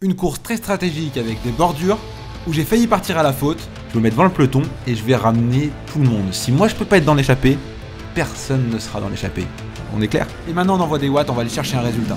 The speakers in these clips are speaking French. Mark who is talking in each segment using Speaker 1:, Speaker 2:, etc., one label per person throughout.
Speaker 1: Une course très stratégique avec des bordures où j'ai failli partir à la faute. Je vais me mettre devant le peloton et je vais ramener tout le monde. Si moi je peux pas être dans l'échappée, personne ne sera dans l'échappée. On est clair Et maintenant on envoie des watts, on va aller chercher un résultat.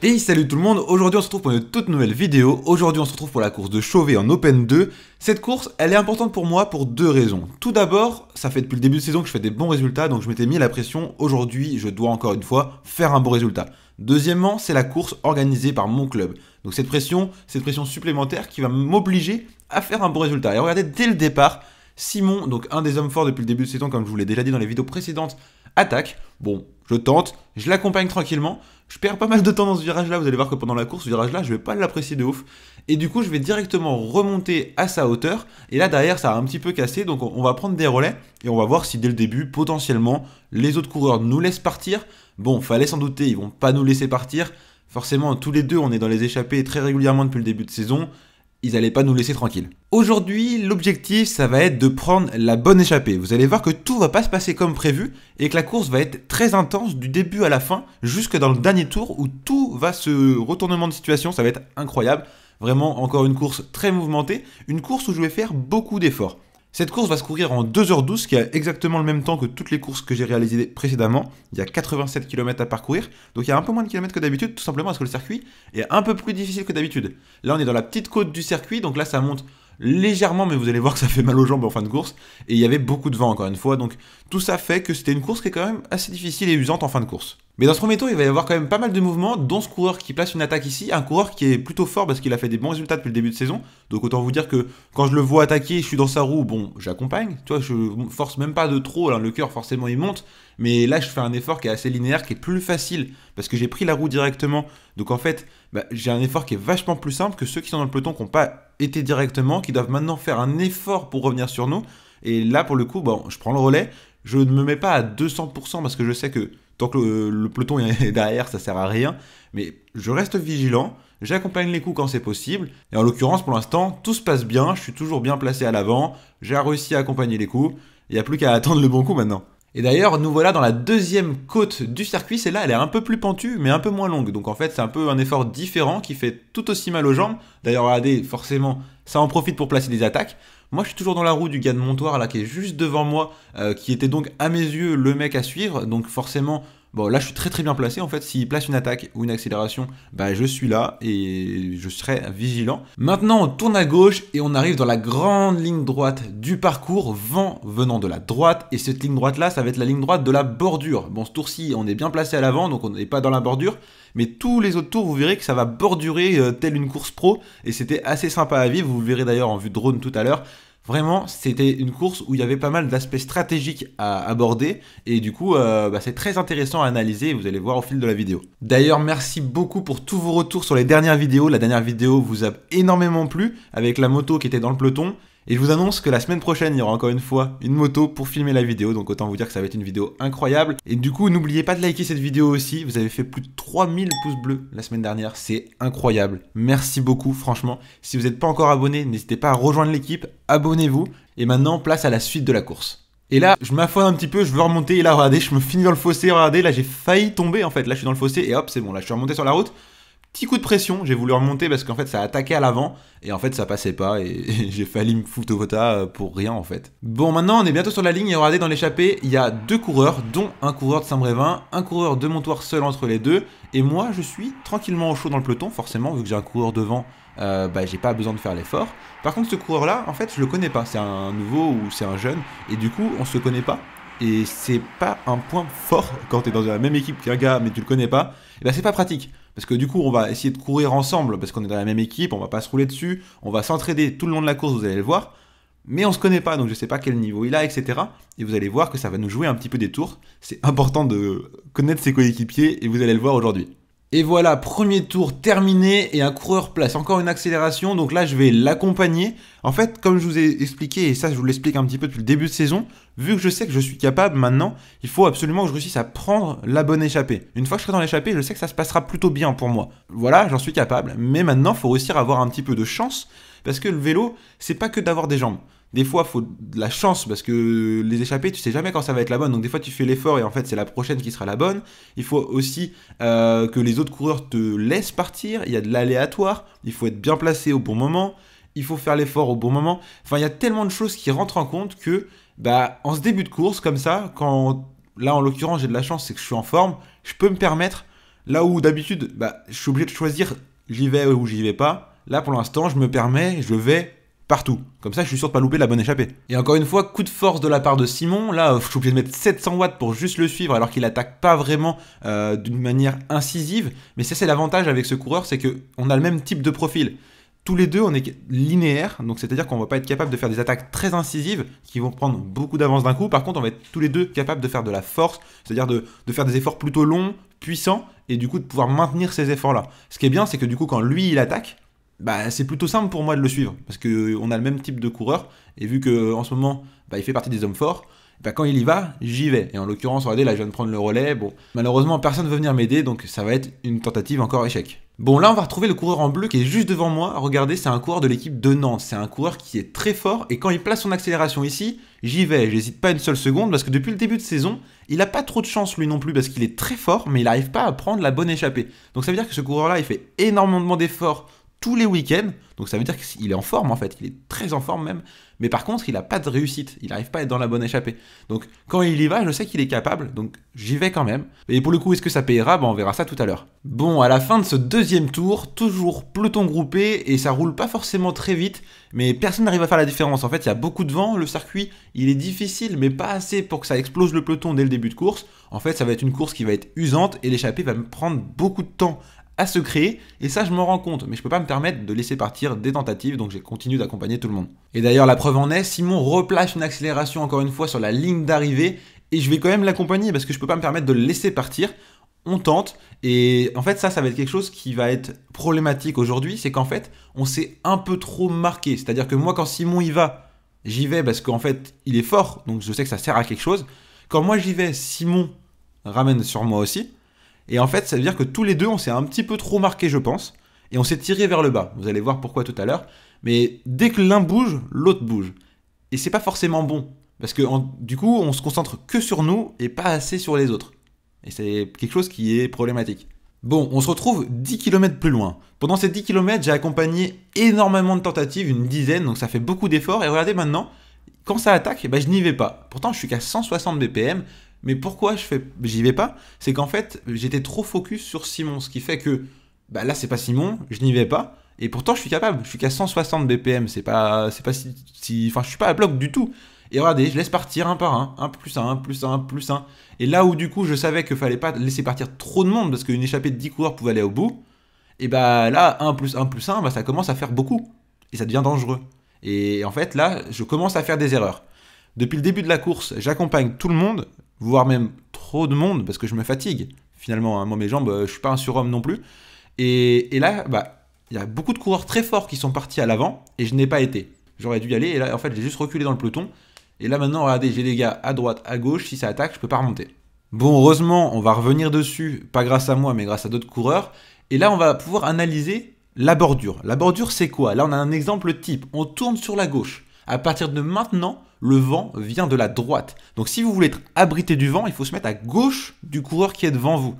Speaker 1: Et salut tout le monde, aujourd'hui on se retrouve pour une toute nouvelle vidéo, aujourd'hui on se retrouve pour la course de Chauvet en Open 2. Cette course, elle est importante pour moi pour deux raisons. Tout d'abord, ça fait depuis le début de saison que je fais des bons résultats, donc je m'étais mis la pression, aujourd'hui je dois encore une fois faire un bon résultat. Deuxièmement, c'est la course organisée par mon club. Donc cette pression, cette pression supplémentaire qui va m'obliger à faire un bon résultat. Et regardez, dès le départ, Simon, donc un des hommes forts depuis le début de saison, comme je vous l'ai déjà dit dans les vidéos précédentes, attaque. Bon, je tente, je l'accompagne tranquillement. Je perds pas mal de temps dans ce virage-là. Vous allez voir que pendant la course, ce virage-là, je vais pas l'apprécier de ouf. Et du coup, je vais directement remonter à sa hauteur. Et là, derrière, ça a un petit peu cassé. Donc, on va prendre des relais et on va voir si dès le début, potentiellement, les autres coureurs nous laissent partir. Bon, fallait s'en douter, ils vont pas nous laisser partir. Forcément, tous les deux, on est dans les échappées très régulièrement depuis le début de saison ils n'allaient pas nous laisser tranquille. Aujourd'hui, l'objectif, ça va être de prendre la bonne échappée. Vous allez voir que tout va pas se passer comme prévu et que la course va être très intense du début à la fin, jusque dans le dernier tour où tout va se retournement de situation, ça va être incroyable. Vraiment, encore une course très mouvementée, une course où je vais faire beaucoup d'efforts. Cette course va se courir en 2h12, qui a exactement le même temps que toutes les courses que j'ai réalisées précédemment. Il y a 87 km à parcourir, donc il y a un peu moins de kilomètres que d'habitude, tout simplement parce que le circuit est un peu plus difficile que d'habitude. Là, on est dans la petite côte du circuit, donc là, ça monte légèrement, mais vous allez voir que ça fait mal aux jambes en fin de course. Et il y avait beaucoup de vent encore une fois, donc tout ça fait que c'était une course qui est quand même assez difficile et usante en fin de course. Mais dans ce premier tour, il va y avoir quand même pas mal de mouvements, dont ce coureur qui place une attaque ici, un coureur qui est plutôt fort parce qu'il a fait des bons résultats depuis le début de saison. Donc autant vous dire que quand je le vois attaquer, je suis dans sa roue, bon, j'accompagne, tu je force même pas de trop, hein, le cœur forcément il monte, mais là, je fais un effort qui est assez linéaire, qui est plus facile, parce que j'ai pris la roue directement. Donc en fait, bah, j'ai un effort qui est vachement plus simple que ceux qui sont dans le peloton, qui n'ont pas été directement, qui doivent maintenant faire un effort pour revenir sur nous. Et là, pour le coup, bon, je prends le relais. Je ne me mets pas à 200% parce que je sais que tant que le, peloton est derrière, ça sert à rien. Mais je reste vigilant. J'accompagne les coups quand c'est possible. Et en l'occurrence, pour l'instant, tout se passe bien. Je suis toujours bien placé à l'avant. J'ai réussi à accompagner les coups. Il n'y a plus qu'à attendre le bon coup maintenant. Et d'ailleurs, nous voilà dans la deuxième côte du circuit. Celle-là, elle est un peu plus pentue, mais un peu moins longue. Donc en fait, c'est un peu un effort différent qui fait tout aussi mal aux jambes. D'ailleurs, regardez, forcément, ça en profite pour placer des attaques. Moi, je suis toujours dans la roue du gars de Montoire, là, qui est juste devant moi, euh, qui était donc à mes yeux le mec à suivre. Donc forcément, Bon, là, je suis très très bien placé. En fait, s'il place une attaque ou une accélération, bah, je suis là et je serai vigilant. Maintenant, on tourne à gauche et on arrive dans la grande ligne droite du parcours, vent venant de la droite. Et cette ligne droite-là, ça va être la ligne droite de la bordure. Bon, ce tour-ci, on est bien placé à l'avant, donc on n'est pas dans la bordure. Mais tous les autres tours, vous verrez que ça va bordurer tel euh, telle une course pro. Et c'était assez sympa à vivre. Vous le verrez d'ailleurs en vue drone tout à l'heure. Vraiment, c'était une course où il y avait pas mal d'aspects stratégiques à aborder et du coup, euh, bah, c'est très intéressant à analyser. vous allez voir au fil de la vidéo. D'ailleurs, merci beaucoup pour tous vos retours sur les dernières vidéos. La dernière vidéo vous a énormément plu avec la moto qui était dans le peloton. Et je vous annonce que la semaine prochaine, il y aura encore une fois une moto pour filmer la vidéo, donc autant vous dire que ça va être une vidéo incroyable. Et du coup, n'oubliez pas de liker cette vidéo aussi, vous avez fait plus de 3000 pouces bleus la semaine dernière, c'est incroyable. Merci beaucoup, franchement. Si vous n'êtes pas encore abonné, n'hésitez pas à rejoindre l'équipe, abonnez-vous. Et maintenant, place à la suite de la course. Et là, je m'affoine un petit peu, je veux remonter, et là, regardez, je me finis dans le fossé, regardez, là, j'ai failli tomber, en fait, là, je suis dans le fossé, et hop, c'est bon, là, je suis remonté sur la route, Petit coup de pression, j'ai voulu remonter parce qu'en fait ça attaquait à l'avant et en fait ça passait pas et, j'ai failli me foutre au euh, pour rien en fait. Bon maintenant on est bientôt sur la ligne et regardez dans l'échappée il y a deux coureurs dont un coureur de Saint-Brévin, un coureur de Montoir seul entre les deux et moi je suis tranquillement au chaud dans le peloton forcément vu que j'ai un coureur devant euh, bah, j'ai pas besoin de faire l'effort. Par contre, ce coureur-là, en fait, je le connais pas. C'est un nouveau ou c'est un jeune, et du coup, on se connaît pas. Et c'est pas un point fort quand t'es dans la même équipe qu'un gars, mais tu le connais pas. Et eh bah, ben, c'est pas pratique. Parce que du coup, on va essayer de courir ensemble, parce qu'on est dans la même équipe, on va pas se rouler dessus, on va s'entraider tout le long de la course, vous allez le voir. Mais on se connaît pas, donc je sais pas quel niveau il a, etc. Et vous allez voir que ça va nous jouer un petit peu des tours. C'est important de connaître ses coéquipiers, et vous allez le voir aujourd'hui. Et voilà, premier tour terminé et un coureur place encore une accélération. Donc là, je vais l'accompagner. En fait, comme je vous ai expliqué, et ça, je vous l'explique un petit peu depuis le début de saison, vu que je sais que je suis capable maintenant, il faut absolument que je réussisse à prendre la bonne échappée. Une fois que je serai dans l'échappée, je sais que ça se passera plutôt bien pour moi. Voilà, j'en suis capable. Mais maintenant, il faut réussir à avoir un petit peu de chance parce que le vélo, c'est pas que d'avoir des jambes. Des fois, faut de la chance parce que les échappées, tu sais jamais quand ça va être la bonne. Donc des fois, tu fais l'effort et en fait, c'est la prochaine qui sera la bonne. Il faut aussi euh, que les autres coureurs te laissent partir. Il y a de l'aléatoire. Il faut être bien placé au bon moment. Il faut faire l'effort au bon moment. Enfin, il y a tellement de choses qui rentrent en compte que, bah, en ce début de course comme ça, quand là en l'occurrence j'ai de la chance, c'est que je suis en forme, je peux me permettre. Là où d'habitude, bah, je suis obligé de choisir, j'y vais ou j'y vais pas. Là, pour l'instant, je me permets, je vais partout. Comme ça, je suis sûr de pas louper la bonne échappée. Et encore une fois, coup de force de la part de Simon. Là, euh, je suis obligé de mettre 700 watts pour juste le suivre, alors qu'il attaque pas vraiment euh, d'une manière incisive. Mais ça, c'est l'avantage avec ce coureur, c'est que on a le même type de profil. Tous les deux, on est linéaire, donc c'est-à-dire qu'on va pas être capable de faire des attaques très incisives qui vont prendre beaucoup d'avance d'un coup. Par contre, on va être tous les deux capables de faire de la force, c'est-à-dire de, de faire des efforts plutôt longs, puissants, et du coup de pouvoir maintenir ces efforts-là. Ce qui est bien, c'est que du coup, quand lui il attaque, bah, c'est plutôt simple pour moi de le suivre parce qu'on euh, a le même type de coureur et vu qu'en ce moment bah, il fait partie des hommes forts, bah, quand il y va, j'y vais. Et en l'occurrence, regardez, là je viens de prendre le relais. Bon, malheureusement personne ne veut venir m'aider donc ça va être une tentative encore échec. Bon, là on va retrouver le coureur en bleu qui est juste devant moi. Regardez, c'est un coureur de l'équipe de Nantes. C'est un coureur qui est très fort et quand il place son accélération ici, j'y vais. J'hésite pas une seule seconde parce que depuis le début de saison, il n'a pas trop de chance lui non plus parce qu'il est très fort mais il n'arrive pas à prendre la bonne échappée. Donc ça veut dire que ce coureur là il fait énormément d'efforts tous les week-ends. Donc ça veut dire qu'il est en forme en fait, il est très en forme même. Mais par contre, il n'a pas de réussite, il n'arrive pas à être dans la bonne échappée. Donc quand il y va, je sais qu'il est capable, donc j'y vais quand même. Et pour le coup, est-ce que ça payera On verra ça tout à l'heure. Bon, à la fin de ce deuxième tour, toujours peloton groupé et ça roule pas forcément très vite, mais personne n'arrive à faire la différence. En fait, il y a beaucoup de vent, le circuit, il est difficile, mais pas assez pour que ça explose le peloton dès le début de course. En fait, ça va être une course qui va être usante et l'échappée va me prendre beaucoup de temps à se créer, et ça je m'en rends compte, mais je peux pas me permettre de laisser partir des tentatives, donc j'ai continué d'accompagner tout le monde. Et d'ailleurs la preuve en est, Simon replace une accélération encore une fois sur la ligne d'arrivée, et je vais quand même l'accompagner parce que je peux pas me permettre de le laisser partir, on tente, et en fait ça, ça va être quelque chose qui va être problématique aujourd'hui, c'est qu'en fait on s'est un peu trop marqué, c'est-à-dire que moi quand Simon y va, j'y vais parce qu'en fait il est fort, donc je sais que ça sert à quelque chose, quand moi j'y vais, Simon ramène sur moi aussi, et en fait, ça veut dire que tous les deux, on s'est un petit peu trop marqué, je pense, et on s'est tiré vers le bas. Vous allez voir pourquoi tout à l'heure. Mais dès que l'un bouge, l'autre bouge. Et c'est pas forcément bon, parce que du coup, on se concentre que sur nous et pas assez sur les autres. Et c'est quelque chose qui est problématique. Bon, on se retrouve 10 km plus loin. Pendant ces 10 km, j'ai accompagné énormément de tentatives, une dizaine, donc ça fait beaucoup d'efforts. Et regardez maintenant, quand ça attaque, eh ben, je n'y vais pas. Pourtant, je suis qu'à 160 BPM, mais pourquoi je fais, j'y vais pas C'est qu'en fait, j'étais trop focus sur Simon, ce qui fait que bah là, c'est pas Simon, je n'y vais pas. Et pourtant, je suis capable. Je suis qu'à 160 BPM. C'est pas, c'est pas si, si, enfin, je suis pas à bloc du tout. Et regardez, je laisse partir un par un, un plus un, un plus un, un plus un. Et là où du coup, je savais qu'il fallait pas laisser partir trop de monde parce qu'une échappée de 10 coureurs pouvait aller au bout. Et bah là, un plus un, plus un, bah ça commence à faire beaucoup. Et ça devient dangereux. Et en fait, là, je commence à faire des erreurs. Depuis le début de la course, j'accompagne tout le monde, voire même trop de monde, parce que je me fatigue. Finalement, hein, moi, mes jambes, euh, je suis pas un surhomme non plus. Et, là, bah, il y a beaucoup de coureurs très forts qui sont partis à l'avant, et je n'ai pas été. J'aurais dû y aller, et là, en fait, j'ai juste reculé dans le peloton. Et là, maintenant, regardez, j'ai les gars à droite, à gauche. Si ça attaque, je peux pas remonter. Bon, heureusement, on va revenir dessus, pas grâce à moi, mais grâce à d'autres coureurs. Et là, on va pouvoir analyser la bordure. La bordure, c'est quoi Là, on a un exemple type. On tourne sur la gauche. À partir de maintenant, le vent vient de la droite. Donc si vous voulez être abrité du vent, il faut se mettre à gauche du coureur qui est devant vous.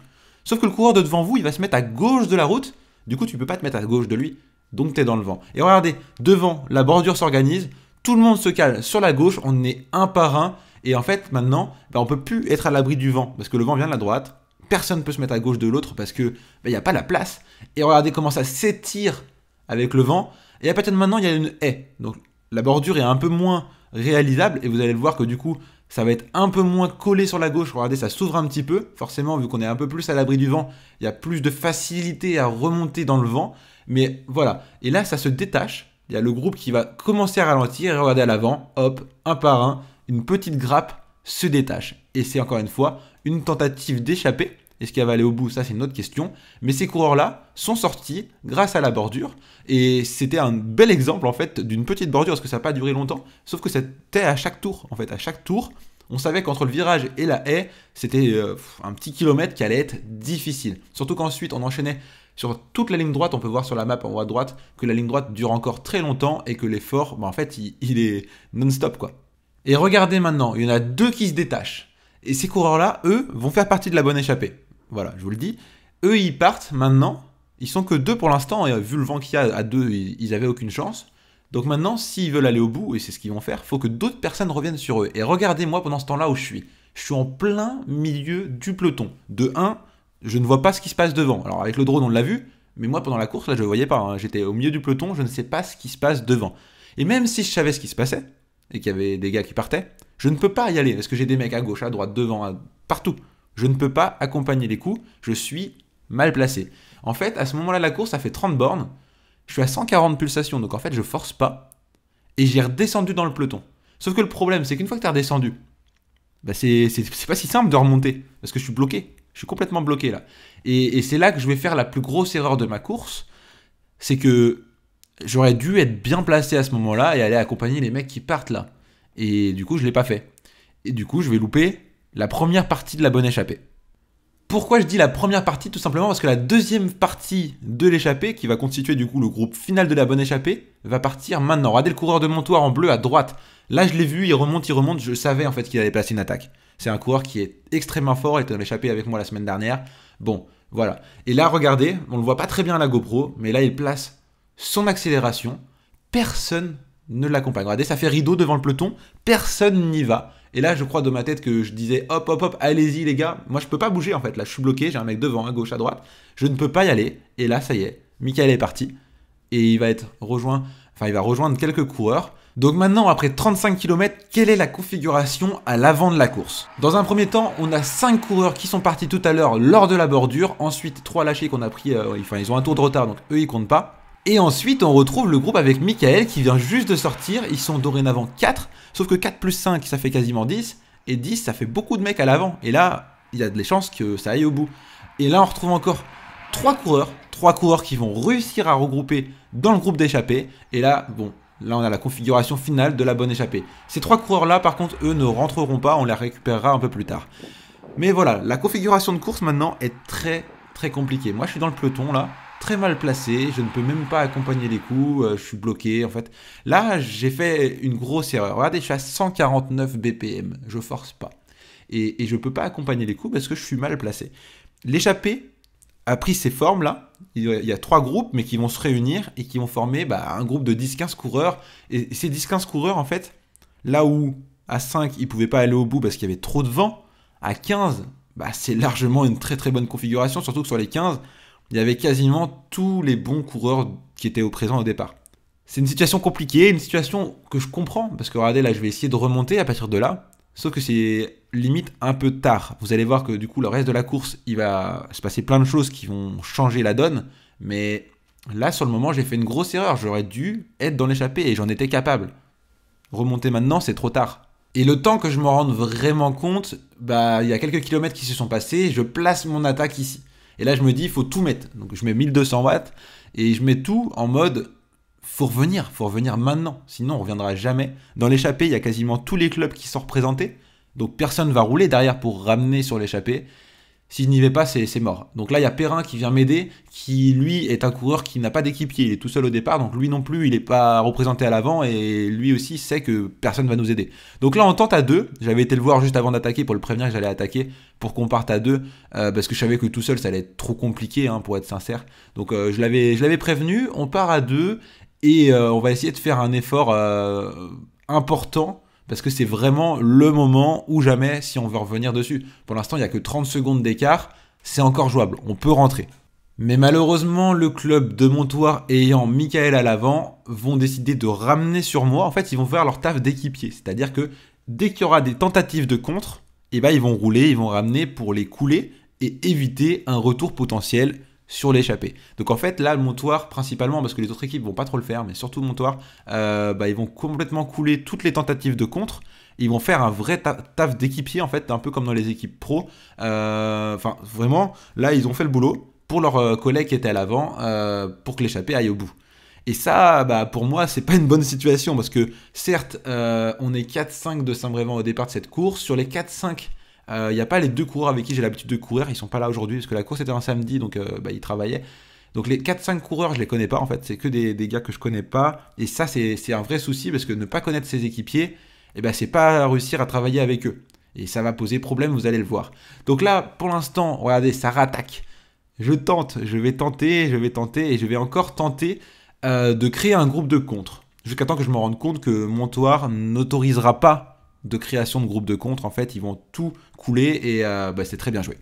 Speaker 1: Sauf que le coureur de devant vous, il va se mettre à gauche de la route, du coup tu ne peux pas te mettre à gauche de lui, donc tu es dans le vent. Et regardez, devant, la bordure s'organise, tout le monde se cale sur la gauche, on est un par un, et en fait maintenant, ben, on peut plus être à l'abri du vent, parce que le vent vient de la droite, personne ne peut se mettre à gauche de l'autre parce que ben, il n'y a pas la place. Et regardez comment ça s'étire avec le vent. Et à partir de maintenant, il y a une haie. Donc la bordure est un peu moins réalisable. Et vous allez le voir que du coup, ça va être un peu moins collé sur la gauche. Regardez, ça s'ouvre un petit peu. Forcément, vu qu'on est un peu plus à l'abri du vent, il y a plus de facilité à remonter dans le vent. Mais voilà. Et là, ça se détache. Il y a le groupe qui va commencer à ralentir. Et regardez à l'avant. Hop, un par un, une petite grappe se détache. Et c'est encore une fois une tentative d'échapper. Est-ce qu'elle va aller au bout Ça, c'est une autre question. Mais ces coureurs-là sont sortis grâce à la bordure. Et c'était un bel exemple, en fait, d'une petite bordure, parce que ça n'a pas duré longtemps. Sauf que c'était à chaque tour, en fait. À chaque tour, on savait qu'entre le virage et la haie, c'était euh, un petit kilomètre qui allait être difficile. Surtout qu'ensuite, on enchaînait sur toute la ligne droite. On peut voir sur la map en haut à droite que la ligne droite dure encore très longtemps et que l'effort, bah, en fait, il, il est non-stop, quoi. Et regardez maintenant, il y en a deux qui se détachent. Et ces coureurs-là, eux, vont faire partie de la bonne échappée. Voilà, je vous le dis. Eux, ils partent maintenant. Ils sont que deux pour l'instant, et vu le vent qu'il y a à deux, ils n'avaient aucune chance. Donc maintenant, s'ils veulent aller au bout, et c'est ce qu'ils vont faire, faut que d'autres personnes reviennent sur eux. Et regardez-moi pendant ce temps-là où je suis. Je suis en plein milieu du peloton. De un, je ne vois pas ce qui se passe devant. Alors avec le drone, on l'a vu, mais moi pendant la course, là, je ne voyais pas. Hein. J'étais au milieu du peloton, je ne sais pas ce qui se passe devant. Et même si je savais ce qui se passait, et qu'il y avait des gars qui partaient, je ne peux pas y aller, parce que j'ai des mecs à gauche, à droite, devant, partout. Je ne peux pas accompagner les coups, je suis mal placé. En fait, à ce moment-là, la course, ça fait 30 bornes. Je suis à 140 pulsations, donc en fait, je force pas. Et j'ai redescendu dans le peloton. Sauf que le problème, c'est qu'une fois que tu as redescendu, bah c'est pas si simple de remonter. Parce que je suis bloqué. Je suis complètement bloqué là. Et, c'est là que je vais faire la plus grosse erreur de ma course. C'est que j'aurais dû être bien placé à ce moment-là et aller accompagner les mecs qui partent là. Et du coup, je l'ai pas fait. Et du coup, je vais louper la première partie de la bonne échappée. Pourquoi je dis la première partie Tout simplement parce que la deuxième partie de l'échappée, qui va constituer du coup le groupe final de la bonne échappée, va partir maintenant. Regardez le coureur de montoir en bleu à droite. Là, je l'ai vu, il remonte, il remonte. Je savais en fait qu'il allait placer une attaque. C'est un coureur qui est extrêmement fort, il était en échappé avec moi la semaine dernière. Bon, voilà. Et là, regardez, on le voit pas très bien à la GoPro, mais là, il place son accélération. Personne ne l'accompagne. Regardez, ça fait rideau devant le peloton. Personne n'y va. Et là, je crois de ma tête que je disais hop, hop, hop, allez-y les gars. Moi, je peux pas bouger en fait. Là, je suis bloqué, j'ai un mec devant, à gauche, à droite. Je ne peux pas y aller. Et là, ça y est, Michael est parti. Et il va être rejoint, enfin, il va rejoindre quelques coureurs. Donc maintenant, après 35 km, quelle est la configuration à l'avant de la course Dans un premier temps, on a 5 coureurs qui sont partis tout à l'heure lors de la bordure. Ensuite, 3 lâchés qu'on a pris, euh, enfin, ils ont un tour de retard, donc eux, ils comptent pas. Et ensuite, on retrouve le groupe avec Michael qui vient juste de sortir. Ils sont dorénavant 4, sauf que 4 plus 5, ça fait quasiment 10. Et 10, ça fait beaucoup de mecs à l'avant. Et là, il y a des chances que ça aille au bout. Et là, on retrouve encore 3 coureurs. 3 coureurs qui vont réussir à regrouper dans le groupe d'échappée. Et là, bon, Là, on a la configuration finale de la bonne échappée. Ces trois coureurs-là, par contre, eux ne rentreront pas, on les récupérera un peu plus tard. Mais voilà, la configuration de course maintenant est très très compliquée. Moi, je suis dans le peloton là, très mal placé, je ne peux même pas accompagner les coups, euh, je suis bloqué en fait. Là, j'ai fait une grosse erreur. Regardez, je suis à 149 BPM, je force pas. Et, je ne peux pas accompagner les coups parce que je suis mal placé. L'échappé a pris ses formes-là. Il y a trois groupes, mais qui vont se réunir et qui vont former bah, un groupe de 10-15 coureurs. Et ces 10-15 coureurs, en fait, là où à 5, ils ne pouvaient pas aller au bout parce qu'il y avait trop de vent, à 15, bah, c'est largement une très très bonne configuration, surtout que sur les 15, il y avait quasiment tous les bons coureurs qui étaient au présent au départ. C'est une situation compliquée, une situation que je comprends, parce que regardez là, je vais essayer de remonter à partir de là, sauf que c'est limite un peu tard. Vous allez voir que du coup, le reste de la course, il va se passer plein de choses qui vont changer la donne, mais là, sur le moment, j'ai fait une grosse erreur, j'aurais dû être dans l'échappée et j'en étais capable. Remonter maintenant, c'est trop tard. Et le temps que je me rende vraiment compte, bah il y a quelques kilomètres qui se sont passés, je place mon attaque ici. Et là, je me dis, il faut tout mettre. Donc, je mets 1200 watts et je mets tout en mode faut revenir, faut revenir maintenant, sinon on reviendra jamais. Dans l'échappée, il y a quasiment tous les clubs qui sont représentés, donc personne va rouler derrière pour ramener sur l'échappée si je n'y vais pas, c'est mort. Donc là, il y a Perrin qui vient m'aider, qui lui est un coureur qui n'a pas d'équipier, il est tout seul au départ, donc lui non plus, il n'est pas représenté à l'avant, et lui aussi sait que personne ne va nous aider. Donc là, on tente à deux, j'avais été le voir juste avant d'attaquer pour le prévenir que j'allais attaquer, pour qu'on parte à deux, euh, parce que je savais que tout seul, ça allait être trop compliqué, hein, pour être sincère. Donc euh, je l'avais prévenu, on part à deux, et euh, on va essayer de faire un effort important parce que c'est vraiment le moment ou jamais si on veut revenir dessus. Pour l'instant, il n'y a que 30 secondes d'écart, c'est encore jouable, on peut rentrer. Mais malheureusement, le club de Montoir ayant Michael à l'avant vont décider de ramener sur moi. En fait, ils vont faire leur taf d'équipier, c'est-à-dire que dès qu'il y aura des tentatives de contre, eh ben, ils vont rouler, ils vont ramener pour les couler et éviter un retour potentiel sur l'échappée. Donc en fait, là, le montoir, principalement, parce que les autres équipes vont pas trop le faire, mais surtout le montoir, euh, bah, ils vont complètement couler toutes les tentatives de contre. Ils vont faire un vrai taf d'équipier, en fait, un peu comme dans les équipes pro. Euh, enfin, vraiment, là, ils ont fait le boulot pour leurs euh, collègues qui étaient à l'avant, pour que l'échappée aille au bout. Et ça, bah, pour moi, c'est pas une bonne situation, parce que certes, on est 4-5 de Saint-Brévent au départ de cette course. Sur les 4-5 il euh, n'y a pas les deux coureurs avec qui j'ai l'habitude de courir, ils sont pas là aujourd'hui parce que la course était un samedi, donc euh, bah, ils travaillaient. Donc les 4-5 coureurs, je les connais pas en fait, c'est que des, gars que je connais pas. Et ça, c'est un vrai souci parce que ne pas connaître ses équipiers, eh ben, c'est pas réussir à travailler avec eux. Et ça va poser problème, vous allez le voir. Donc là, pour l'instant, regardez, ça rattaque. Je tente, je vais tenter, je vais tenter et je vais encore tenter euh, de créer un groupe de contre. Jusqu'à temps que je me rende compte que Montoir n'autorisera pas de création de groupe de contre. En fait, ils vont tout couler et euh, bah, c'est très bien joué.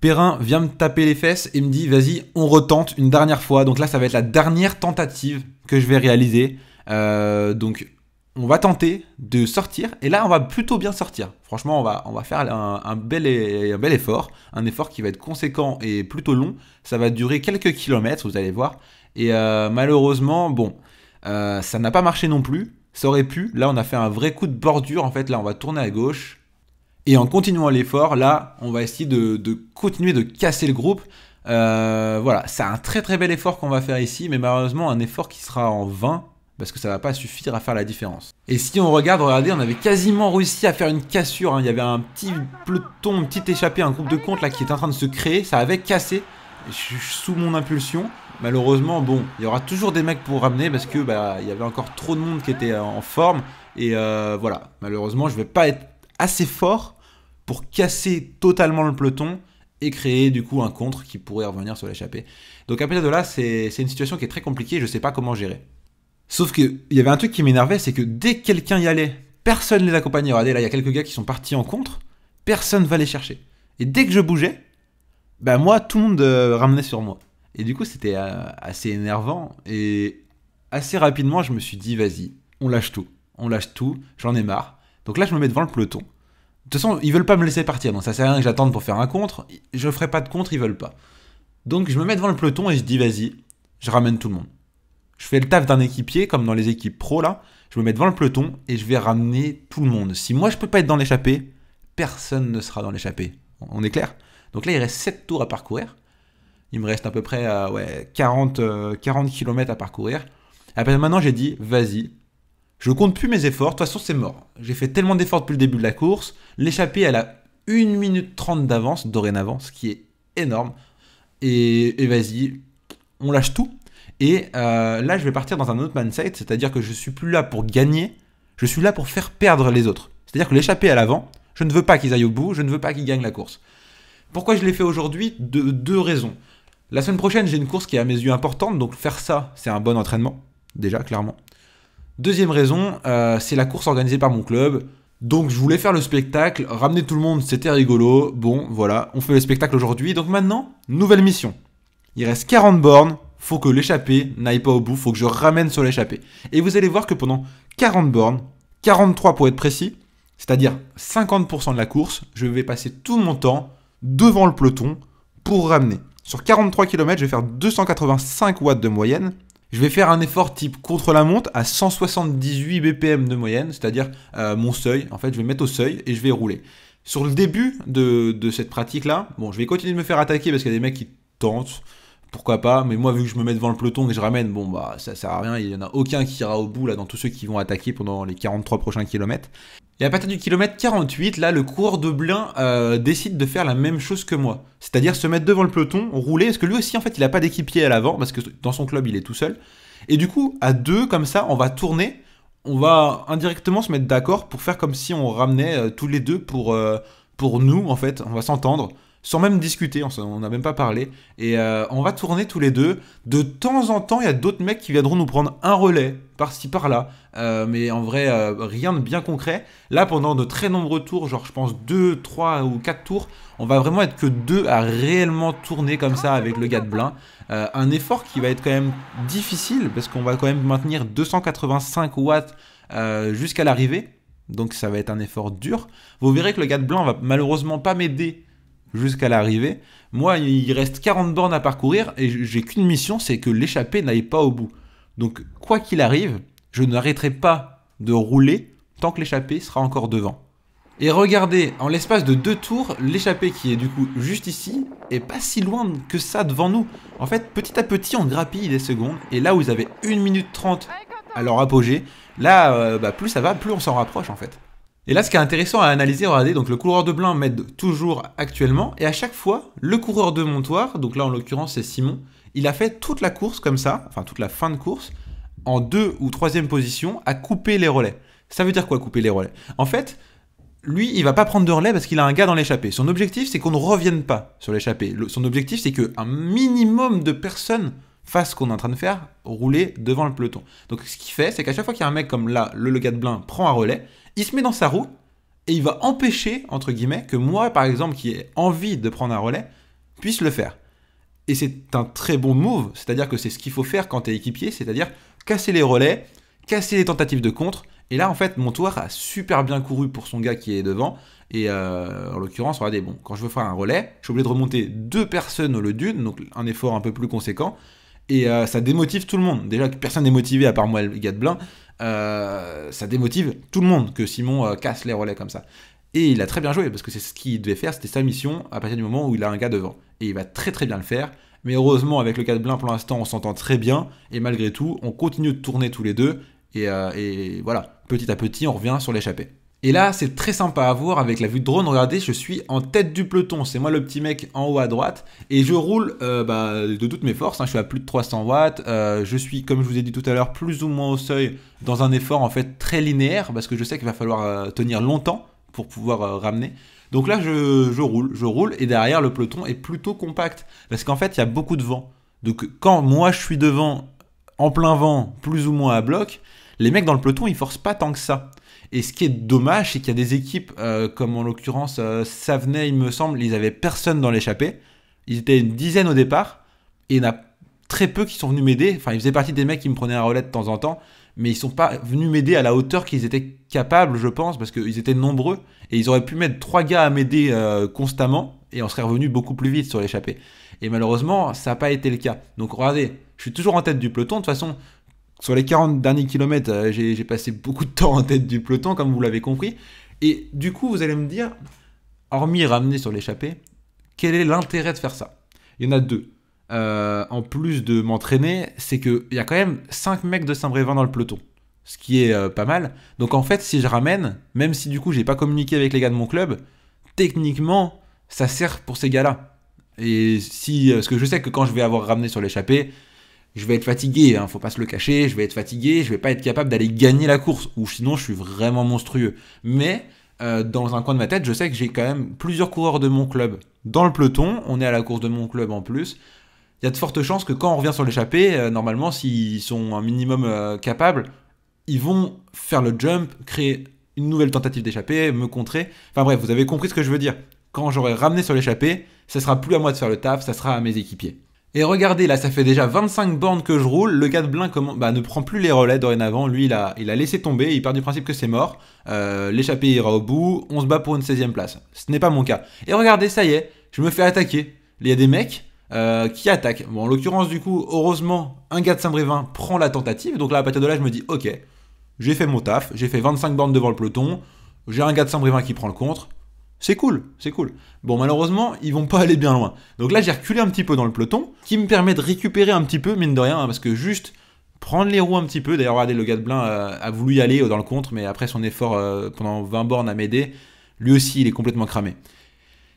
Speaker 1: Perrin vient me taper les fesses et me dit vas-y, on retente une dernière fois. Donc là, ça va être la dernière tentative que je vais réaliser. Euh, donc on va tenter de sortir et là on va plutôt bien sortir. Franchement on va, on va faire un, bel effort, un effort qui va être conséquent et plutôt long. Ça va durer quelques kilomètres, vous allez voir. Et euh, malheureusement, bon, ça n'a pas marché non plus. Ça aurait pu. Là, on a fait un vrai coup de bordure. En fait, là, on va tourner à gauche. Et en continuant l'effort, là, on va essayer de, continuer de casser le groupe. Euh, voilà, c'est un très très bel effort qu'on va faire ici, mais malheureusement un effort qui sera en vain parce que ça va pas suffire à faire la différence. Et si on regarde, regardez, on avait quasiment réussi à faire une cassure. Hein. Il y avait un petit peloton, une petite échappée, un groupe de compte là qui est en train de se créer. Ça avait cassé sous mon impulsion. Malheureusement, bon, il y aura toujours des mecs pour ramener parce que bah il y avait encore trop de monde qui était euh, en forme et euh, voilà. Malheureusement, je vais pas être assez fort pour casser totalement le peloton et créer du coup un contre qui pourrait revenir sur l'échappée. Donc à partir de là, c'est une situation qui est très compliquée, je ne sais pas comment gérer. Sauf qu'il y avait un truc qui m'énervait, c'est que dès que quelqu'un y allait, personne ne les accompagnait. Regardez, là, il y a quelques gars qui sont partis en contre, personne ne va les chercher. Et dès que je bougeais, ben moi, tout le monde euh, ramenait sur moi. Et du coup, c'était euh, assez énervant. Et assez rapidement, je me suis dit, vas-y, on lâche tout. On lâche tout, j'en ai marre. Donc là, je me mets devant le peloton. De toute façon, ils veulent pas me laisser partir, donc ça sert à rien que j'attende pour faire un contre. Je ferai pas de contre, ils veulent pas. Donc je me mets devant le peloton et je dis, vas-y, je ramène tout le monde. Je fais le taf d'un équipier, comme dans les équipes pro là. Je me mets devant le peloton et je vais ramener tout le monde. Si moi je peux pas être dans l'échappée, personne ne sera dans l'échappée. On est clair Donc là, il reste 7 tours à parcourir. Il me reste à peu près euh, ouais, 40, euh, km à parcourir. Après maintenant, j'ai dit, vas-y, je compte plus mes efforts, de toute façon, c'est mort. J'ai fait tellement d'efforts depuis le début de la course. L'échappée, elle a 1 minute 30 d'avance, dorénavant, ce qui est énorme. Et, vas-y, on lâche tout. Et euh, là, je vais partir dans un autre mindset, c'est-à-dire que je suis plus là pour gagner, je suis là pour faire perdre les autres. C'est-à-dire que l'échappée à l'avant, je ne veux pas qu'ils aillent au bout, je ne veux pas qu'ils gagnent la course. Pourquoi je l'ai fait aujourd'hui de, Deux raisons. La semaine prochaine, j'ai une course qui est à mes yeux importante, donc faire ça, c'est un bon entraînement, déjà, clairement. Deuxième raison, euh, c'est la course organisée par mon club. Donc je voulais faire le spectacle, ramener tout le monde, c'était rigolo. Bon, voilà, on fait le spectacle aujourd'hui. Donc maintenant, nouvelle mission. Il reste 40 bornes, faut que l'échappée n'aille pas au bout, faut que je ramène sur l'échappée. Et vous allez voir que pendant 40 bornes, 43 pour être précis, c'est-à-dire 50% de la course, je vais passer tout mon temps devant le peloton pour ramener. Sur 43 km, je vais faire 285 watts de moyenne. Je vais faire un effort type contre la montre à 178 BPM de moyenne, c'est-à-dire euh, mon seuil. En fait, je vais mettre au seuil et je vais rouler. Sur le début de, cette pratique-là, bon, je vais continuer de me faire attaquer parce qu'il y a des mecs qui tentent. Pourquoi pas Mais moi, vu que je me mets devant le peloton et je ramène, bon, bah, ça sert à rien. Il n'y en a aucun qui ira au bout, là, dans tous ceux qui vont attaquer pendant les 43 prochains kilomètres. Et à partir du kilomètre 48, là, le coureur de Blin euh, décide de faire la même chose que moi. C'est-à-dire se mettre devant le peloton, rouler, parce que lui aussi, en fait, il n'a pas d'équipier à l'avant, parce que dans son club, il est tout seul. Et du coup, à deux, comme ça, on va tourner, on va indirectement se mettre d'accord pour faire comme si on ramenait euh, tous les deux pour, euh, pour nous, en fait, on va s'entendre sans même discuter, on n'a même pas parlé. Et euh, on va tourner tous les deux. De temps en temps, il y a d'autres mecs qui viendront nous prendre un relais, par-ci, par-là. Euh, mais en vrai, euh, rien de bien concret. Là, pendant de très nombreux tours, genre je pense 2, 3 ou 4 tours, on va vraiment être que deux à réellement tourner comme ça avec le gars de Blin. un effort qui va être quand même difficile, parce qu'on va quand même maintenir 285 watts jusqu'à l'arrivée. Donc ça va être un effort dur. Vous verrez que le gars de Blin va malheureusement pas m'aider jusqu'à l'arrivée. Moi, il reste 40 bornes à parcourir et j'ai qu'une mission, c'est que l'échappée n'aille pas au bout. Donc, quoi qu'il arrive, je n'arrêterai pas de rouler tant que l'échappée sera encore devant. Et regardez, en l'espace de deux tours, l'échappée qui est du coup juste ici est pas si loin que ça devant nous. En fait, petit à petit, on grappille des secondes. Et là, où vous avez 1 minute 30 à leur apogée. Là, euh, bah, plus ça va, plus on s'en rapproche en fait. Et là, ce qui est intéressant à analyser, regardez, donc le coureur de blanc m'aide toujours actuellement, et à chaque fois, le coureur de montoir, donc là en l'occurrence c'est Simon, il a fait toute la course comme ça, enfin toute la fin de course, en deux ou troisième position, à couper les relais. Ça veut dire quoi couper les relais En fait, lui, il va pas prendre de relais parce qu'il a un gars dans l'échappée. Son objectif, c'est qu'on ne revienne pas sur l'échappée. Son objectif, c'est qu'un minimum de personnes fassent ce qu'on est en train de faire, rouler devant le peloton. Donc ce qu'il fait, c'est qu'à chaque fois qu'il y a un mec comme là, le, gars de Blin prend un relais, il se met dans sa roue et il va empêcher, entre guillemets, que moi, par exemple, qui ai envie de prendre un relais, puisse le faire. Et c'est un très bon move, c'est-à-dire que c'est ce qu'il faut faire quand tu es équipier, c'est-à-dire casser les relais, casser les tentatives de contre. Et là, en fait, mon Montoir a super bien couru pour son gars qui est devant. Et euh, en l'occurrence, regardez, bon, quand je veux faire un relais, je suis obligé de remonter deux personnes au lieu d'une, donc un effort un peu plus conséquent. Et euh, ça démotive tout le monde. Déjà que personne n'est motivé à part moi, le gars de Blin. Euh, ça démotive tout le monde que Simon euh, casse les relais comme ça. Et il a très bien joué, parce que c'est ce qu'il devait faire, c'était sa mission à partir du moment où il a un gars devant. Et il va très très bien le faire. Mais heureusement, avec le cas de Blin, pour l'instant, on s'entend très bien. Et malgré tout, on continue de tourner tous les deux. Et, euh, et voilà, petit à petit, on revient sur l'échappée. Et là, mm. c'est très sympa à voir avec la vue de drone. Regardez, je suis en tête du peloton. C'est moi le petit mec en haut à droite. Et je roule euh, bah, de toutes mes forces. Hein. Je suis à plus de 300 watts. Euh, je suis, comme je vous ai dit tout à l'heure, plus ou moins au seuil dans un effort en fait très linéaire. Parce que je sais qu'il va falloir euh, tenir longtemps pour pouvoir ramener. Donc là, je, je roule, je roule. Et derrière, le peloton est plutôt compact. Parce qu'en fait, il y a beaucoup de vent. Donc quand moi, je suis devant, en plein vent, plus ou moins à bloc, les mecs dans le peloton, ils forcent pas tant que ça. Et ce qui est dommage, c'est qu'il y a des équipes, euh, comme en l'occurrence euh, Savenay, il me semble, ils avaient personne dans l'échappée. Ils étaient une dizaine au départ. Et il y en a très peu qui sont venus m'aider. Enfin, ils faisaient partie des mecs qui me prenaient un relais de temps en temps. Mais ils sont pas venus m'aider à la hauteur qu'ils étaient capables, je pense, parce qu'ils étaient nombreux. Et ils auraient pu mettre trois gars à m'aider euh, constamment. Et on serait revenu beaucoup plus vite sur l'échappée. Et malheureusement, ça n'a pas été le cas. Donc regardez, je suis toujours en tête du peloton. De toute façon, sur les 40 derniers kilomètres, euh, j'ai passé beaucoup de temps en tête du peloton, comme vous l'avez compris. Et du coup, vous allez me dire, hormis ramener sur l'échappée, quel est l'intérêt de faire ça Il y en a deux. Euh, en plus de m'entraîner, c'est qu'il y a quand même 5 mecs de Saint-Brévin dans le peloton. Ce qui est euh, pas mal. Donc en fait, si je ramène, même si du coup j'ai pas communiqué avec les gars de mon club, techniquement, ça sert pour ces gars-là. Et si, ce que je sais que quand je vais avoir ramené sur l'échappée, je vais être fatigué, ne hein, faut pas se le cacher, je vais être fatigué, je vais pas être capable d'aller gagner la course, ou sinon je suis vraiment monstrueux. Mais euh, dans un coin de ma tête, je sais que j'ai quand même plusieurs coureurs de mon club dans le peloton, on est à la course de mon club en plus. Il y a de fortes chances que quand on revient sur l'échappée, euh, normalement, s'ils sont un minimum euh, capables, ils vont faire le jump, créer une nouvelle tentative d'échappée, me contrer. Enfin bref, vous avez compris ce que je veux dire. Quand j'aurai ramené sur l'échappée, ça sera plus à moi de faire le taf, ça sera à mes équipiers. Et regardez, là, ça fait déjà 25 bornes que je roule. Le gars de Blin bah, ne prend plus les relais dorénavant. Lui, il a, il a laissé tomber. Il part du principe que c'est mort. Euh, L'échappée ira au bout. On se bat pour une 16ème place. Ce n'est pas mon cas. Et regardez, ça y est, je me fais attaquer. Il y a des mecs euh, qui attaquent. Bon, en l'occurrence, du coup, heureusement, un gars de Saint-Brévin prend la tentative. Donc là, à partir de là, je me dis, ok, j'ai fait mon taf. J'ai fait 25 bornes devant le peloton. J'ai un gars de Saint-Brévin qui prend le contre. C'est cool, c'est cool. Bon, malheureusement, ils vont pas aller bien loin. Donc là, j'ai reculé un petit peu dans le peloton, qui me permet de récupérer un petit peu, mine de rien, hein, parce que juste prendre les roues un petit peu. D'ailleurs, regardez, le gars de Blin a voulu y aller euh, dans le contre, mais après son effort euh, pendant 20 bornes à m'aider, lui aussi, il est complètement cramé.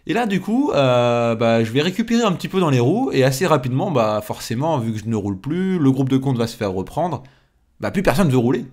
Speaker 1: Et là, du coup, euh, bah, je vais récupérer un petit peu dans les roues, et assez rapidement, bah, forcément, vu que je ne roule plus, le groupe de compte va se faire reprendre, bah, plus personne ne veut rouler.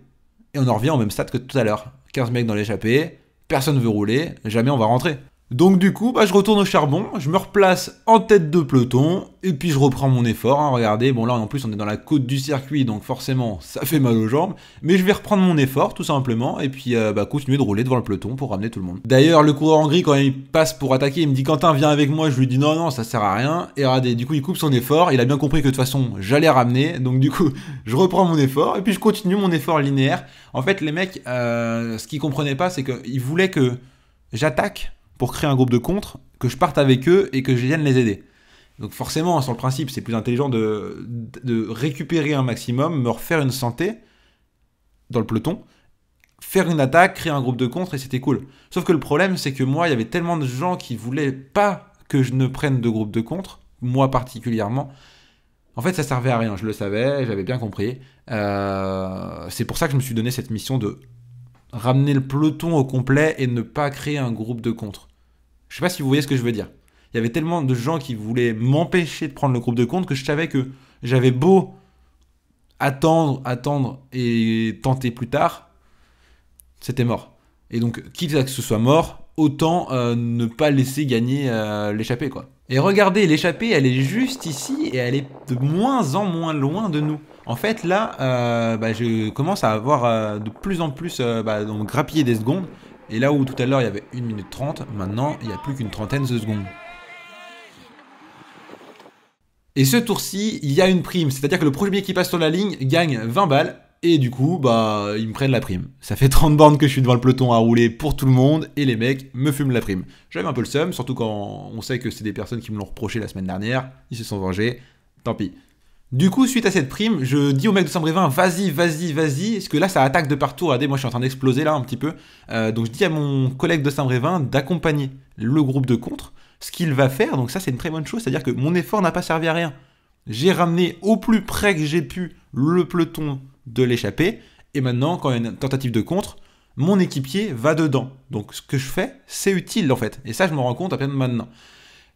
Speaker 1: Et on en revient au même stade que tout à l'heure. 15 mecs dans l'échappée, personne veut rouler, jamais on va rentrer. Donc du coup, bah, je retourne au charbon, je me replace en tête de peloton, et puis je reprends mon effort. Hein. regardez, bon là en plus on est dans la côte du circuit, donc forcément ça fait mal aux jambes, mais je vais reprendre mon effort tout simplement, et puis euh, bah, continuer de rouler devant le peloton pour ramener tout le monde. D'ailleurs, le coureur en gris quand il passe pour attaquer, il me dit Quentin viens avec moi, je lui dis non non ça sert à rien, et regardez, du coup il coupe son effort, il a bien compris que de toute façon j'allais ramener, donc du coup je reprends mon effort, et puis je continue mon effort linéaire. En fait les mecs, euh, ce qu'ils comprenaient pas c'est qu'ils voulaient que j'attaque pour créer un groupe de contre, que je parte avec eux et que je vienne les aider. Donc forcément, hein, sur le principe, c'est plus intelligent de, de, récupérer un maximum, me refaire une santé dans le peloton, faire une attaque, créer un groupe de contre, et c'était cool. Sauf que le problème, c'est que moi, il y avait tellement de gens qui voulaient pas que je ne prenne de groupe de contre, moi particulièrement. En fait, ça servait à rien, je le savais, j'avais bien compris. Euh, c'est pour ça que je me suis donné cette mission de ramener le peloton au complet et ne pas créer un groupe de contre. Je sais pas si vous voyez ce que je veux dire. Il y avait tellement de gens qui voulaient m'empêcher de prendre le groupe de compte que je savais que j'avais beau attendre, attendre et tenter plus tard, c'était mort. Et donc, quitte à que ce soit mort, autant euh, ne pas laisser gagner euh, l'échappée, quoi. Et regardez, l'échappée, elle est juste ici et elle est de moins en moins loin de nous. En fait, là, euh, bah, je commence à avoir de plus en plus, bah, des secondes et là où tout à l'heure il y avait 1 minute 30, maintenant il n'y a plus qu'une trentaine de secondes. Et ce tour-ci, il y a une prime, c'est-à-dire que le premier qui passe sur la ligne gagne 20 balles, et du coup, bah, ils me prennent la prime. Ça fait 30 bandes que je suis devant le peloton à rouler pour tout le monde, et les mecs me fument la prime. J'aime un peu le seum, surtout quand on sait que c'est des personnes qui me l'ont reproché la semaine dernière, ils se sont vengés, tant pis. Du coup, suite à cette prime, je dis au mec de Saint-Brévin, vas-y, vas-y, vas-y, parce que là, ça attaque de partout. Regardez, moi, je suis en train d'exploser là un petit peu. Euh, donc, je dis à mon collègue de Saint-Brévin d'accompagner le groupe de contre, ce qu'il va faire. Donc, ça, c'est une très bonne chose, c'est-à-dire que mon effort n'a pas servi à rien. J'ai ramené au plus près que j'ai pu le peloton de l'échapper. Et maintenant, quand il y a une tentative de contre, mon équipier va dedans. Donc, ce que je fais, c'est utile en fait. Et ça, je me rends compte à peine maintenant.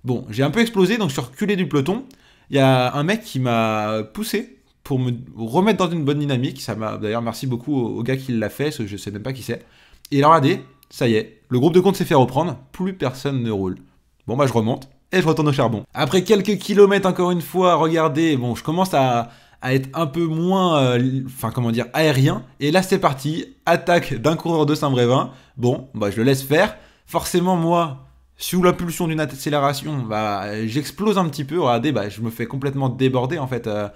Speaker 1: Bon, j'ai un peu explosé, donc je suis reculé du peloton. Il y a un mec qui m'a poussé pour me remettre dans une bonne dynamique. Ça m'a d'ailleurs merci beaucoup au, gars qui l'a fait, je sais même pas qui c'est. Et il a ça y est, le groupe de compte s'est fait reprendre, plus personne ne roule. Bon bah je remonte et je retourne au charbon. Après quelques kilomètres encore une fois, regardez, bon je commence à, être un peu moins, euh, enfin comment dire, aérien. Et là c'est parti, attaque d'un coureur de Saint-Brévin. Bon bah je le laisse faire. Forcément moi, sous l'impulsion d'une accélération, bah, j'explose un petit peu. Regardez, bah, je me fais complètement déborder en fait. Euh.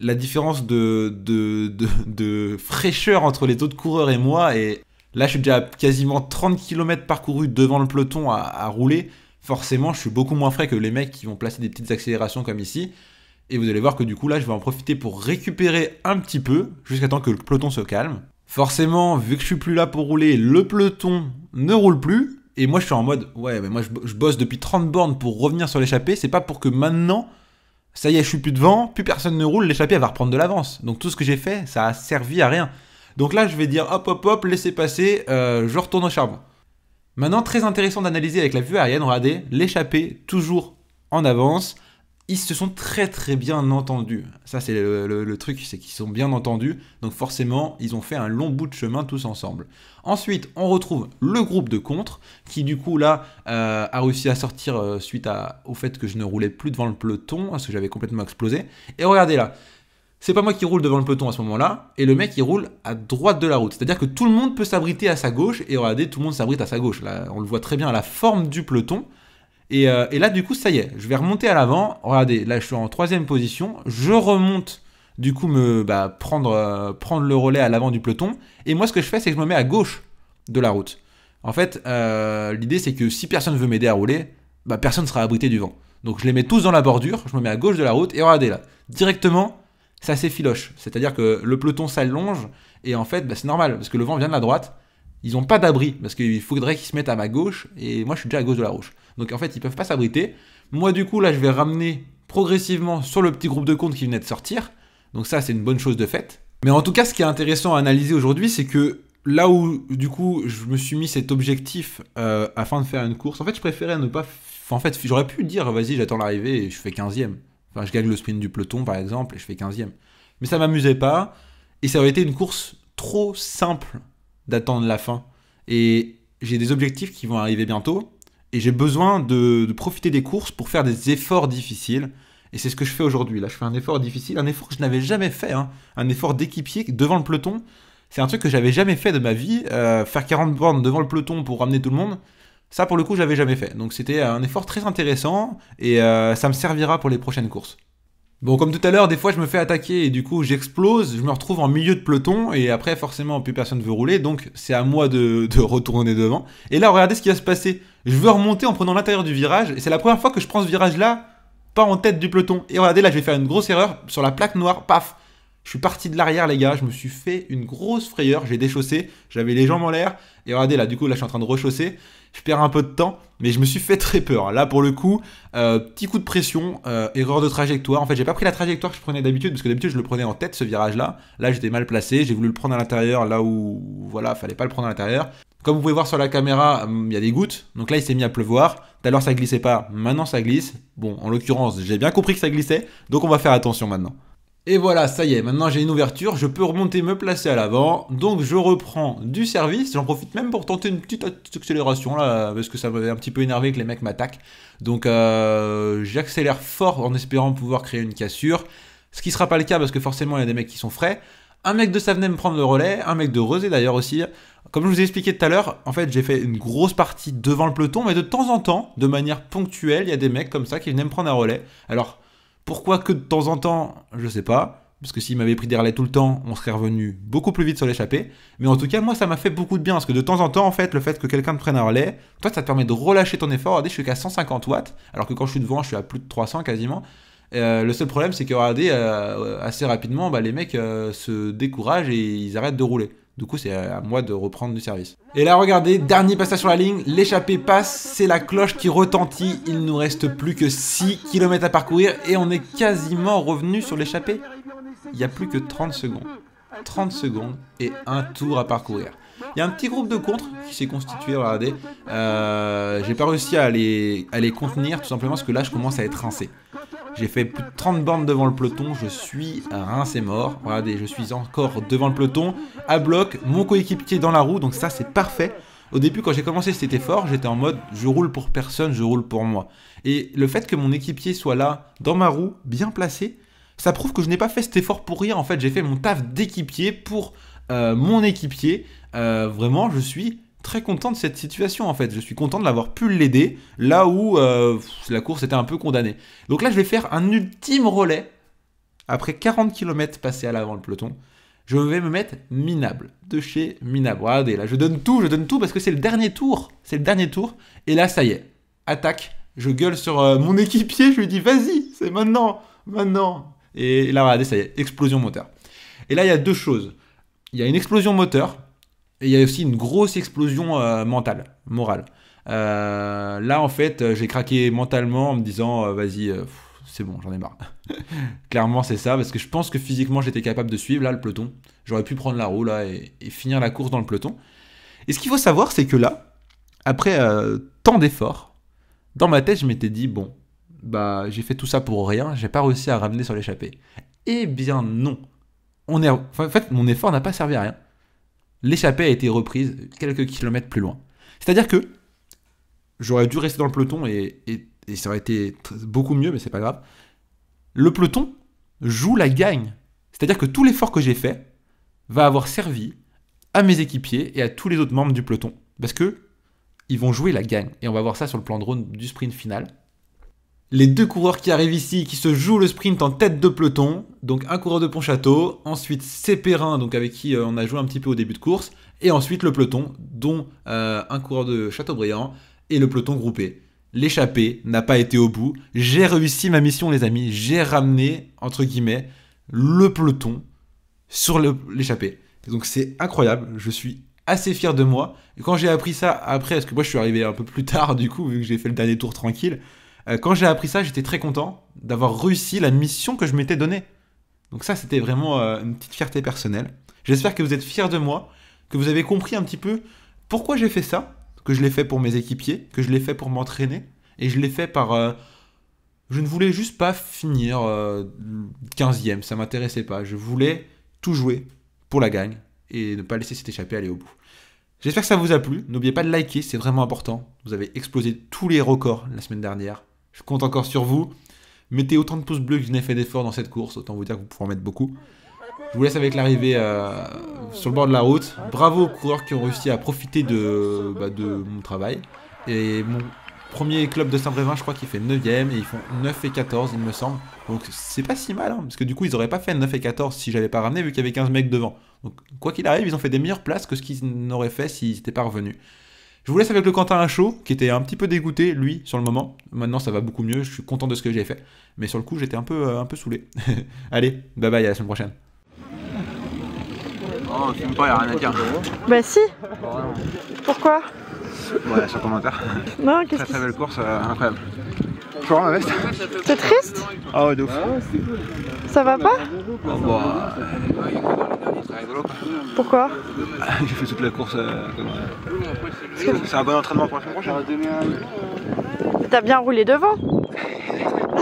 Speaker 1: la différence de, de, fraîcheur entre les autres coureurs et moi, et là je suis déjà quasiment 30 km parcourus devant le peloton à, à, rouler. Forcément, je suis beaucoup moins frais que les mecs qui vont placer des petites accélérations comme ici. Et vous allez voir que du coup là, je vais en profiter pour récupérer un petit peu jusqu'à temps que le peloton se calme. Forcément, vu que je suis plus là pour rouler, le peloton ne roule plus. Et moi, je suis en mode, ouais, mais moi, je, bosse depuis 30 bornes pour revenir sur l'échappée. C'est pas pour que maintenant, ça y est, je suis plus devant, plus personne ne roule, l'échappée, va reprendre de l'avance. Donc tout ce que j'ai fait, ça a servi à rien. Donc là, je vais dire, hop, hop, hop, laissez passer, euh, je retourne au charbon. Maintenant, très intéressant d'analyser avec la vue aérienne, regardez, l'échappée toujours en avance ils se sont très très bien entendus. Ça, c'est le, truc, c'est qu'ils sont bien entendus. Donc forcément, ils ont fait un long bout de chemin tous ensemble. Ensuite, on retrouve le groupe de contre, qui du coup là euh, a réussi à sortir euh, suite au fait que je ne roulais plus devant le peloton, parce que j'avais complètement explosé. Et regardez là, c'est pas moi qui roule devant le peloton à ce moment-là, et le mec il roule à droite de la route. C'est-à-dire que tout le monde peut s'abriter à sa gauche, et regardez, tout le monde s'abrite à sa gauche. Là, on le voit très bien à la forme du peloton. Euh, et, là, du coup, ça y est, je vais remonter à l'avant. Regardez, là, je suis en troisième position. Je remonte, du coup, me bah, prendre, euh, prendre le relais à l'avant du peloton. Et moi, ce que je fais, c'est que je me mets à gauche de la route. En fait, euh, l'idée, c'est que si personne veut m'aider à rouler, bah, personne ne sera abrité du vent. Donc, je les mets tous dans la bordure. Je me mets à gauche de la route. Et regardez là, directement, ça s'effiloche. C'est-à-dire que le peloton s'allonge. Et en fait, bah, c'est normal, parce que le vent vient de la droite. Ils n'ont pas d'abri, parce qu'il faudrait qu'ils se mettent à ma gauche. Et moi, je suis déjà à gauche de la route. Donc en fait, ils peuvent pas s'abriter. Moi, du coup, là, je vais ramener progressivement sur le petit groupe de compte qui venait de sortir. Donc ça, c'est une bonne chose de fait. Mais en tout cas, ce qui est intéressant à analyser aujourd'hui, c'est que là où, du coup, je me suis mis cet objectif euh, afin de faire une course, en fait, je préférais ne pas... en fait, j'aurais pu dire, vas-y, j'attends l'arrivée et je fais 15e. Enfin, je gagne le sprint du peloton, par exemple, et je fais 15e. Mais ça m'amusait pas. Et ça aurait été une course trop simple d'attendre la fin. Et j'ai des objectifs qui vont arriver bientôt et j'ai besoin de, profiter des courses pour faire des efforts difficiles. Et c'est ce que je fais aujourd'hui. Là, je fais un effort difficile, un effort que je n'avais jamais fait, hein. un effort d'équipier devant le peloton. C'est un truc que j'avais jamais fait de ma vie. Euh, faire 40 bornes devant le peloton pour ramener tout le monde, ça pour le coup, je l'avais jamais fait. Donc c'était un effort très intéressant et euh, ça me servira pour les prochaines courses. Bon, comme tout à l'heure, des fois je me fais attaquer et du coup j'explose, je me retrouve en milieu de peloton et après forcément plus personne veut rouler, donc c'est à moi de, de, retourner devant. Et là, regardez ce qui va se passer. Je veux remonter en prenant l'intérieur du virage et c'est la première fois que je prends ce virage-là, pas en tête du peloton. Et regardez, là je vais faire une grosse erreur sur la plaque noire, paf, je suis parti de l'arrière, les gars. Je me suis fait une grosse frayeur. J'ai déchaussé. J'avais les jambes en l'air. Et regardez, là, du coup, là, je suis en train de rechausser. Je perds un peu de temps, mais je me suis fait très peur. Là, pour le coup, euh, petit coup de pression, euh, erreur de trajectoire. En fait, j'ai pas pris la trajectoire que je prenais d'habitude, parce que d'habitude, je le prenais en tête, ce virage-là. Là, j'étais mal placé. J'ai voulu le prendre à l'intérieur, là où, voilà, fallait pas le prendre à l'intérieur. Comme vous pouvez voir sur la caméra, hum, il y a des gouttes. Donc là, il s'est mis à pleuvoir. Tout à l'heure, ça glissait pas. Maintenant, ça glisse. Bon, en l'occurrence, j'ai bien compris que ça glissait. Donc, on va faire attention maintenant. Et voilà, ça y est, maintenant j'ai une ouverture, je peux remonter, me placer à l'avant. Donc je reprends du service, j'en profite même pour tenter une petite accélération là, parce que ça m'avait un petit peu énervé que les mecs m'attaquent. Donc euh, j'accélère fort en espérant pouvoir créer une cassure, ce qui sera pas le cas parce que forcément il y a des mecs qui sont frais. Un mec de venait me prend le relais, un mec de Rosé d'ailleurs aussi. Comme je vous ai expliqué tout à l'heure, en fait j'ai fait une grosse partie devant le peloton, mais de temps en temps, de manière ponctuelle, il y a des mecs comme ça qui venaient me prendre un relais. Alors pourquoi que de temps en temps Je sais pas. Parce que s'il m'avait pris des relais tout le temps, on serait revenu beaucoup plus vite sur l'échappée. Mais en tout cas, moi, ça m'a fait beaucoup de bien. Parce que de temps en temps, en fait, le fait que quelqu'un te prenne un relais, toi, ça te permet de relâcher ton effort. Regardez, je suis qu'à 150 watts. Alors que quand je suis devant, je suis à plus de 300 quasiment. Euh, le seul problème, c'est que regardez, euh, euh, assez rapidement, bah, les mecs se découragent et ils arrêtent de rouler. Du coup, c'est à moi de reprendre du service. Et là, regardez, dernier passage sur la ligne, l'échappée passe, c'est la cloche qui retentit, il nous reste plus que 6 km à parcourir et on est quasiment revenu sur l'échappée. Il n'y a plus que 30 secondes. 30 secondes et un tour à parcourir. Il y a un petit groupe de contre qui s'est constitué, regardez. Euh, j'ai pas réussi à les, à les contenir tout simplement parce que là, je commence à être rincé. J'ai fait plus de 30 bornes devant le peloton, je suis à c'est mort. Regardez, je suis encore devant le peloton, à bloc, mon coéquipier dans la roue, donc ça c'est parfait. Au début, quand j'ai commencé cet effort, j'étais en mode je roule pour personne, je roule pour moi. Et le fait que mon équipier soit là, dans ma roue, bien placé, ça prouve que je n'ai pas fait cet effort pour rien. En fait, j'ai fait mon taf d'équipier pour euh, mon équipier. Euh, vraiment, je suis très content de cette situation en fait. Je suis content de l'avoir pu l'aider là où euh, la course était un peu condamnée. Donc là, je vais faire un ultime relais. Après 40 km passés à l'avant le peloton, je vais me mettre minable, de chez minable. Regardez, là, je donne tout, je donne tout parce que c'est le dernier tour. C'est le dernier tour. Et là, ça y est, attaque. Je gueule sur euh, mon équipier, je lui dis vas-y, c'est maintenant, maintenant. Et là, regardez, ça y est, explosion moteur. Et là, il y a deux choses. Il y a une explosion moteur et il y a aussi une grosse explosion euh, mentale, morale. Euh, là, en fait, euh, j'ai craqué mentalement en me disant, vas-y, c'est bon, j'en ai marre. Clairement, c'est ça, parce que je pense que physiquement, j'étais capable de suivre là le peloton. J'aurais pu prendre la roue et, finir la course dans le peloton. Et ce qu'il faut savoir, c'est que là, après tant d'efforts, dans ma tête, je m'étais dit, bon, bah, j'ai fait tout ça pour rien, j'ai pas réussi à ramener sur l'échappée. Eh bien non. On est... en fait, mon effort n'a pas servi à rien l'échappée a été reprise quelques kilomètres plus loin. C'est-à-dire que j'aurais dû rester dans le peloton et, ça aurait été beaucoup mieux, mais c'est pas grave. Le peloton joue la gagne. C'est-à-dire que tout l'effort que j'ai fait va avoir servi à mes équipiers et à tous les autres membres du peloton. Parce que ils vont jouer la gagne. Et on va voir ça sur le plan drone du sprint final. Les deux coureurs qui arrivent ici, qui se jouent le sprint en tête de peloton, donc un coureur de Pontchâteau, ensuite Céperin, donc avec qui euh, on a joué un petit peu au début de course, et ensuite le peloton, dont euh, un coureur de Châteaubriand et le peloton groupé. L'échappée n'a pas été au bout. J'ai réussi ma mission, les amis. J'ai ramené, entre guillemets, le peloton sur l'échappée. Donc c'est incroyable. Je suis assez fier de moi. Et quand j'ai appris ça après, parce que moi je suis arrivé un peu plus tard, du coup, vu que j'ai fait le dernier tour tranquille, euh, quand j'ai appris ça, j'étais très content d'avoir réussi la mission que je m'étais donnée. Donc ça, c'était vraiment euh, une petite fierté personnelle. J'espère que vous êtes fiers de moi, que vous avez compris un petit peu pourquoi j'ai fait ça, que je l'ai fait pour mes équipiers, que je l'ai fait pour m'entraîner, et je l'ai fait par... Euh, je ne voulais juste pas finir 15e, ça m'intéressait pas. Je voulais tout jouer pour la gagne et ne pas laisser cet échappé aller au bout. J'espère que ça vous a plu. N'oubliez pas de liker, c'est vraiment important. Vous avez explosé tous les records la semaine dernière. Je compte encore sur vous. Mettez autant de pouces bleus que je n'ai fait d'efforts dans cette course. Autant vous dire que vous pouvez en mettre beaucoup. Je vous laisse avec l'arrivée euh, sur le bord de la route. Bravo aux coureurs qui ont réussi à profiter de, bah, mon travail. Et mon premier club de Saint-Brévin, je crois qu'il fait 9ème. Et ils font 9 et 14, il me semble. Donc c'est pas si mal. Hein, parce que du coup, ils n'auraient pas fait 9 et 14 si j'avais pas ramené, vu qu'il y avait 15 mecs devant. Donc quoi qu'il arrive, ils ont fait des meilleures places que ce qu'ils n'auraient fait s'ils n'étaient pas revenus. Je vous laisse avec le Quentin chaud qui était un petit peu dégoûté, lui, sur le moment. Maintenant, ça va beaucoup mieux, je suis content de ce que j'ai fait. Mais sur le coup, j'étais un peu, euh, un peu saoulé. Allez, bye bye, à la semaine prochaine. Oh, tu me pas, y'a rien à dire. Bah si Pourquoi Ouais, sur commentaire. Non, qu'est-ce Très très belle course, euh, incroyable. Je prends ma veste T'es triste Ah ouais, de ouf. Ça va pas Pourquoi J'ai fait toute la course. Euh, c'est un bon entraînement pour la semaine prochaine. T'as bien roulé devant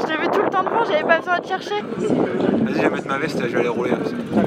Speaker 1: Je t'ai vu tout le temps devant, j'avais pas besoin de te chercher. Vas-y, je vais mettre ma veste, je vais aller rouler. Hein,